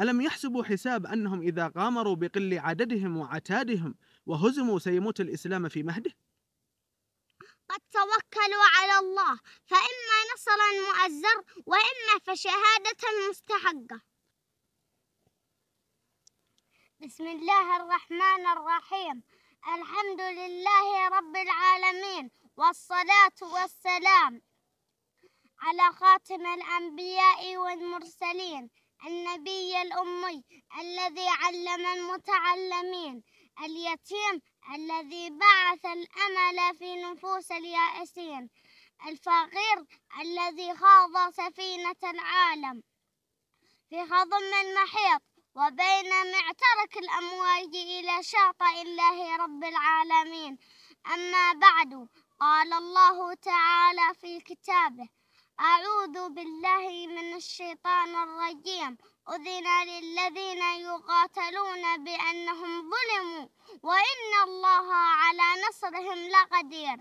ألم يحسبوا حساب أنهم إذا غامروا بقل عددهم وعتادهم وهزموا سيموت الإسلام في مهده؟ قد توكلوا على الله فإما نصرا مؤزر وإما فشهادة مستحقة بسم الله الرحمن الرحيم الحمد لله رب العالمين والصلاة والسلام على خاتم الأنبياء والمرسلين النبي الأمي الذي علم المتعلمين اليتيم الذي بعث الأمل في نفوس اليائسين الفقير الذي خاض سفينة العالم في خضم المحيط وبينما اعترك الأمواج إلى شاطئ الله رب العالمين أما بعد قال الله تعالى في كتابه أعوذ بالله من الشيطان الرجيم أذن للذين يقاتلون بأنهم ظلموا وإن الله على نصرهم لقدير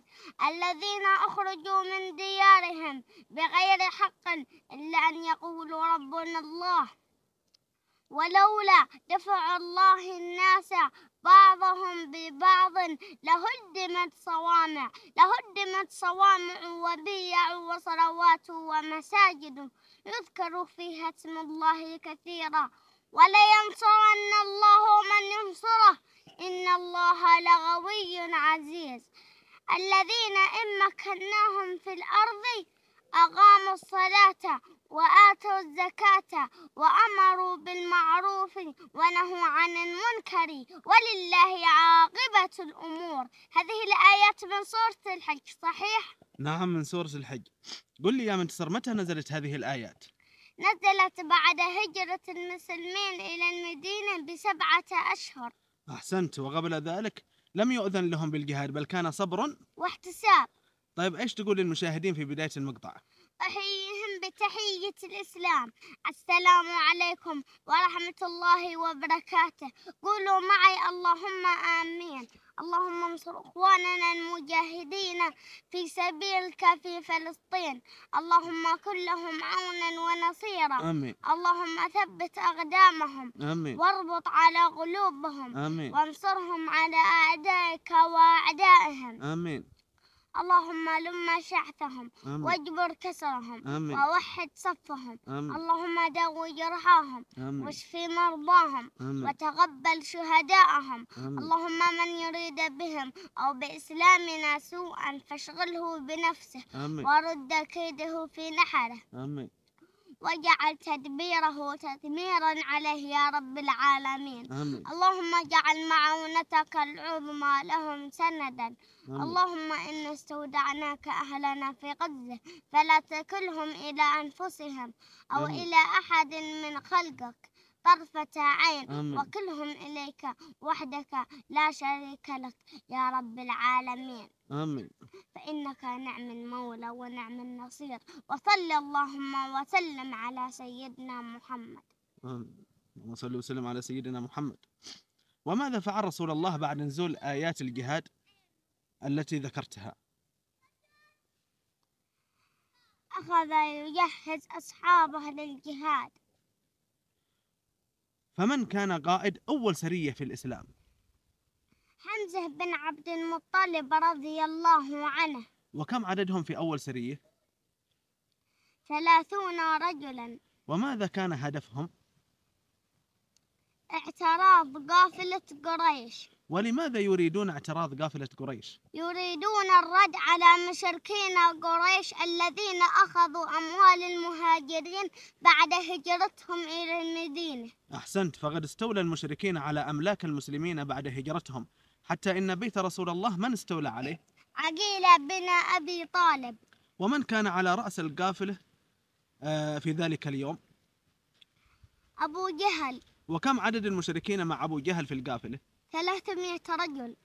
الذين أخرجوا من ديارهم بغير حق إلا أن يقولوا ربنا الله ولولا دفع الله الناس بعضهم ببعض لهدمت صوامع لهدمت صوامع وبيع وصلوات ومساجد يذكر فيها اسم الله كثيرا ولينصرن الله من ينصره إن الله لغوي عزيز الذين إن مكناهم في الأرض أقاموا الصلاة وآتوا الزكاة وأمروا بالمعروف ونهوا عن المنكر ولله عاقبة الأمور هذه الآيات من سورة الحج صحيح؟ نعم من سورة الحج قل لي يا منتصر متى نزلت هذه الآيات؟ نزلت بعد هجرة المسلمين إلى المدينة بسبعة أشهر أحسنت وقبل ذلك لم يؤذن لهم بالجهاد بل كان صبر واحتساب طيب ايش تقول للمشاهدين في بداية المقطع؟ أحييهم بتحية الإسلام السلام عليكم ورحمة الله وبركاته قولوا معي اللهم آمين اللهم انصر اخواننا المجاهدين في سبيلك في فلسطين اللهم كن لهم عونا ونصيرا امين اللهم ثبت اقدامهم امين واربط على قلوبهم امين وانصرهم على اعدائك واعدائهم امين اللهم لم شعثهم آمين. واجبر كسرهم آمين. ووحد صفهم آمين. اللهم داوي جرحاهم آمين. مرضاهم آمين. وتقبل شهداءهم آمين. اللهم من يريد بهم أو بإسلامنا سوءا فاشغله بنفسه آمين. ورد كيده في نحره آمين. واجعل تدبيره تدميرا عليه يا رب العالمين آمين. اللهم اجعل معونتك العظمى لهم سندا آمين. اللهم إنا استودعناك أهلنا في غزة فلا تكلهم إلى أنفسهم أو آمين. إلى أحد من خلقك طرفة عين آمين. وكلهم إليك وحدك لا شريك لك يا رب العالمين آمين فإنك نعم المولى ونعم النصير وصل اللهم وسلم على سيدنا محمد آمين وصلى وسلم على سيدنا محمد وماذا فعل رسول الله بعد نزول آيات الجهاد التي ذكرتها أخذ يجهز أصحابه للجهاد فمن كان قائد أول سرية في الإسلام حمزة بن عبد المطلب رضي الله عنه وكم عددهم في أول سرية؟ ثلاثون رجلا وماذا كان هدفهم؟ اعتراض قافلة قريش ولماذا يريدون اعتراض قافلة قريش؟ يريدون الرد على مشركين قريش الذين أخذوا أموال المهاجرين بعد هجرتهم إلى المدينة أحسنت فقد استولى المشركين على أملاك المسلمين بعد هجرتهم حتى إن بيت رسول الله من استولى عليه عقيلة بن أبي طالب ومن كان على رأس القافلة آه، في ذلك اليوم أبو جهل وكم عدد المشركين مع أبو جهل في القافلة 300 رجل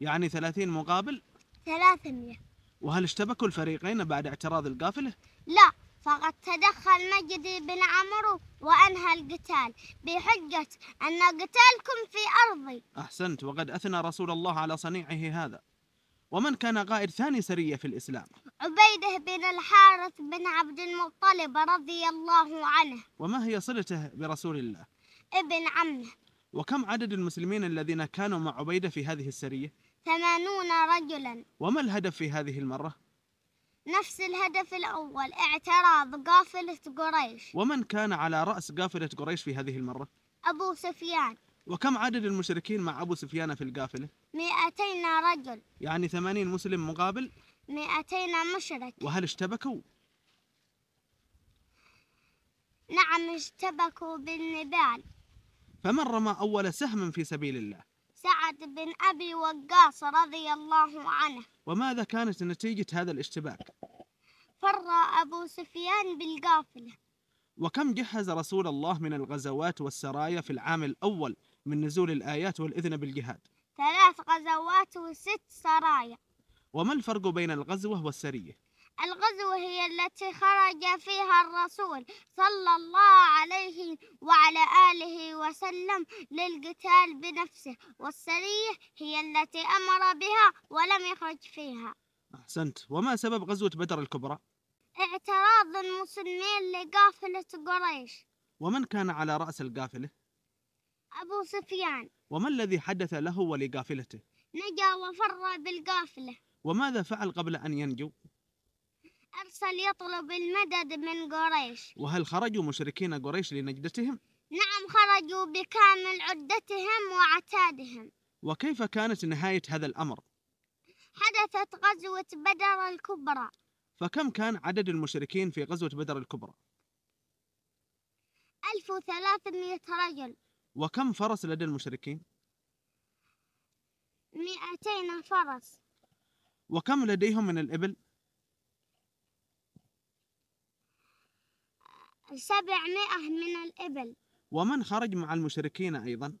يعني 30 مقابل 300 وهل اشتبكوا الفريقين بعد اعتراض القافلة؟ لا فقد تدخل مجدي بن عمرو وأنهى القتال بحجة أن قتالكم في أرضي أحسنت وقد أثنى رسول الله على صنيعه هذا ومن كان قائد ثاني سرية في الإسلام عبيده بن الحارث بن عبد المطلب رضي الله عنه وما هي صلته برسول الله ابن عمه وكم عدد المسلمين الذين كانوا مع عبيدة في هذه السرية ثمانون رجلا وما الهدف في هذه المرة نفس الهدف الأول اعتراض قافلة قريش ومن كان على رأس قافلة قريش في هذه المرة؟ أبو سفيان وكم عدد المشركين مع أبو سفيان في القافلة؟ 200 رجل يعني 80 مسلم مقابل 200 مشرك وهل اشتبكوا؟ نعم اشتبكوا بالنبال فمن رمى أول سهم في سبيل الله؟ سعد بن أبي وقاص رضي الله عنه وماذا كانت نتيجة هذا الاشتباك؟ فر أبو سفيان بالقافلة وكم جهز رسول الله من الغزوات والسرايا في العام الأول من نزول الآيات والإذن بالجهاد؟ ثلاث غزوات وست سرايا وما الفرق بين الغزوة والسرية؟ الغزو هي التي خرج فيها الرسول صلى الله عليه وعلى آله وسلم للقتال بنفسه والسرية هي التي أمر بها ولم يخرج فيها أحسنت وما سبب غزوة بدر الكبرى؟ اعتراض المسلمين لقافلة قريش ومن كان على رأس القافلة؟ أبو سفيان وما الذي حدث له ولقافلته؟ نجا وفر بالقافلة وماذا فعل قبل أن ينجو؟ الأرسل يطلب المدد من قريش وهل خرجوا مشركين قريش لنجدتهم؟ نعم خرجوا بكامل عدتهم وعتادهم وكيف كانت نهاية هذا الأمر؟ حدثت غزوة بدر الكبرى فكم كان عدد المشركين في غزوة بدر الكبرى؟ 1300 رجل وكم فرس لدى المشركين؟ 200 فرس وكم لديهم من الإبل؟ سبعمائة من الإبل ومن خرج مع المشركين أيضا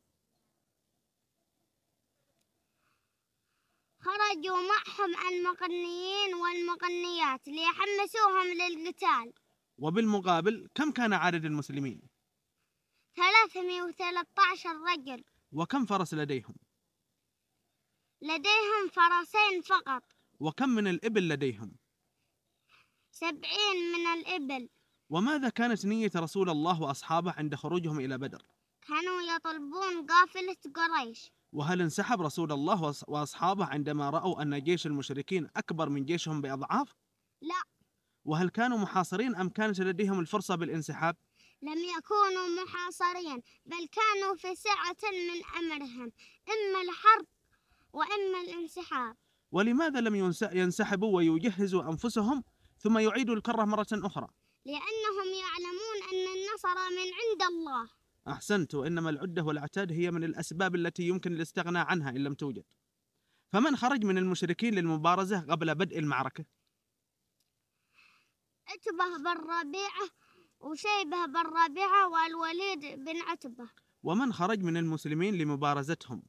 خرجوا معهم المقنيين والمقنيات ليحمسوهم للقتال وبالمقابل كم كان عدد المسلمين؟ 313 رجل وكم فرس لديهم؟ لديهم فرسين فقط وكم من الإبل لديهم؟ سبعين من الإبل وماذا كانت نية رسول الله وأصحابه عند خروجهم إلى بدر؟ كانوا يطلبون قافلة قريش وهل انسحب رسول الله وأصحابه عندما رأوا أن جيش المشركين أكبر من جيشهم بأضعاف؟ لا وهل كانوا محاصرين أم كانت لديهم الفرصة بالانسحاب؟ لم يكونوا محاصرين بل كانوا في سعة من أمرهم إما الحرب وإما الانسحاب ولماذا لم ينسحبوا ويجهزوا أنفسهم ثم يعيدوا الكرة مرة أخرى؟ النصر من عند الله أحسنت وإنما العدة والعتاد هي من الأسباب التي يمكن الاستغناء عنها إن لم توجد فمن خرج من المشركين للمبارزة قبل بدء المعركة؟ عتبة بن ربيعة وشيبة بن ربيعة والوليد بن عتبة ومن خرج من المسلمين لمبارزتهم؟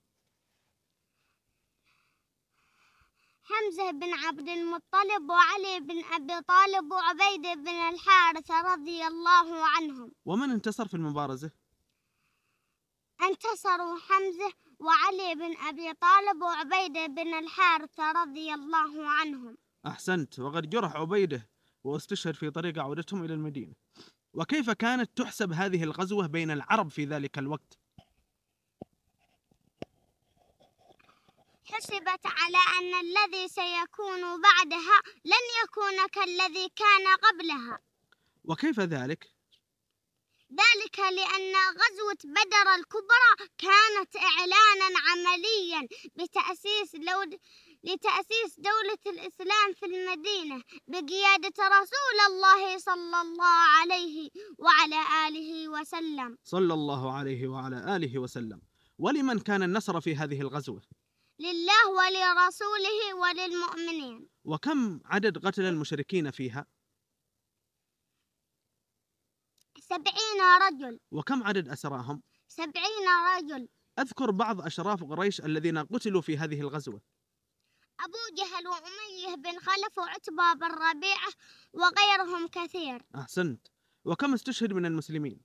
حمزه بن عبد المطلب وعلي بن أبي طالب وعبيد بن الحارث رضي الله عنهم ومن انتصر في المبارزة؟ انتصروا حمزة وعلي بن أبي طالب وعبيد بن الحارث رضي الله عنهم أحسنت وقد جرح عبيده واستشهد في طريق عودتهم إلى المدينة وكيف كانت تحسب هذه الغزوة بين العرب في ذلك الوقت؟ حسبت على أن الذي سيكون بعدها لن يكون كالذي كان قبلها وكيف ذلك؟ ذلك لأن غزوة بدر الكبرى كانت إعلانا عمليا بتأسيس لود... لتأسيس دولة الإسلام في المدينة بقيادة رسول الله صلى الله عليه وعلى آله وسلم صلى الله عليه وعلى آله وسلم ولمن كان النصر في هذه الغزوة؟ لله ولرسوله وللمؤمنين وكم عدد قتل المشركين فيها؟ سبعين رجل وكم عدد أسراهم؟ سبعين رجل أذكر بعض أشراف قريش الذين قتلوا في هذه الغزوة أبو جهل وأميه بن خلف وعتبة بن ربيعة وغيرهم كثير أحسنت وكم استشهد من المسلمين؟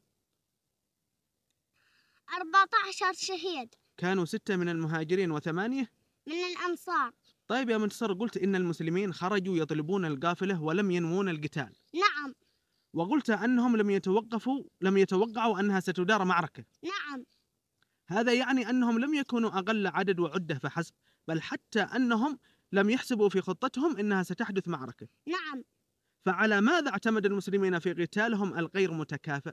أربعة عشر شهيد كانوا ستة من المهاجرين وثمانية من الأنصار طيب يا منتصر قلت إن المسلمين خرجوا يطلبون القافلة ولم ينوون القتال نعم وقلت أنهم لم يتوقفوا لم يتوقعوا أنها ستدار معركة نعم هذا يعني أنهم لم يكونوا أقل عدد وعدة فحسب بل حتى أنهم لم يحسبوا في خطتهم أنها ستحدث معركة نعم فعلى ماذا اعتمد المسلمين في قتالهم الغير متكافئ؟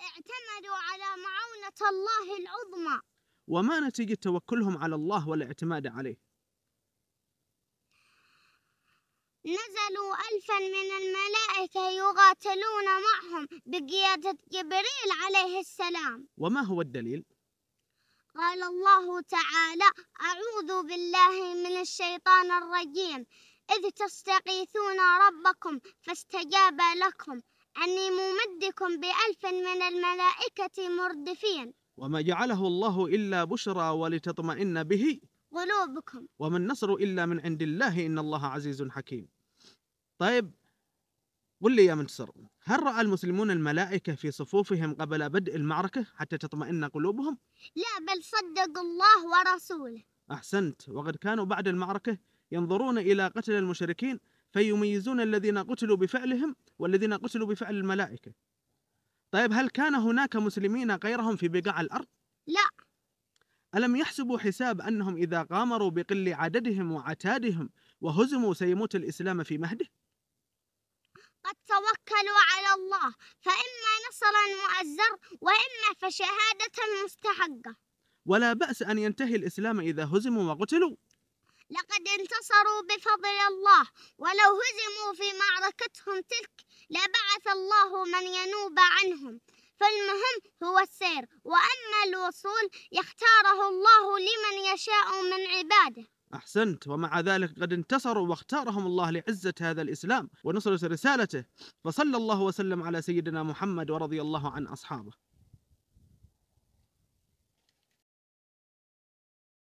اعتمدوا على معونة الله العظمى وما نتيجة توكلهم على الله والاعتماد عليه نزلوا ألفا من الملائكة يقاتلون معهم بقيادة جبريل عليه السلام وما هو الدليل؟ قال الله تعالى أعوذ بالله من الشيطان الرجيم إذ تستغيثون ربكم فاستجاب لكم أني ممدكم بألف من الملائكة مردفين وما جعله الله إلا بشرى ولتطمئن به قلوبكم وما النصر إلا من عند الله إن الله عزيز حكيم طيب قل لي يا منتصر هل رأى المسلمون الملائكة في صفوفهم قبل بدء المعركة حتى تطمئن قلوبهم؟ لا بل صدقوا الله ورسوله أحسنت وقد كانوا بعد المعركة ينظرون إلى قتل المشركين فيميزون الذين قتلوا بفعلهم والذين قتلوا بفعل الملائكة طيب هل كان هناك مسلمين غيرهم في بقاع الأرض؟ لا ألم يحسبوا حساب أنهم إذا غامروا بقل عددهم وعتادهم وهزموا سيموت الإسلام في مهده؟ قد توكلوا على الله فإما نصرا مؤزر وإما فشهادة مستحقة ولا بأس أن ينتهي الإسلام إذا هزموا وقتلوا لقد انتصروا بفضل الله ولو هزموا في معركتهم تلك لبعث الله من ينوب عنهم فالمهم هو السير وأما الوصول يختاره الله لمن يشاء من عباده أحسنت ومع ذلك قد انتصروا واختارهم الله لعزة هذا الإسلام ونصرة رسالته فصلى الله وسلم على سيدنا محمد ورضي الله عن أصحابه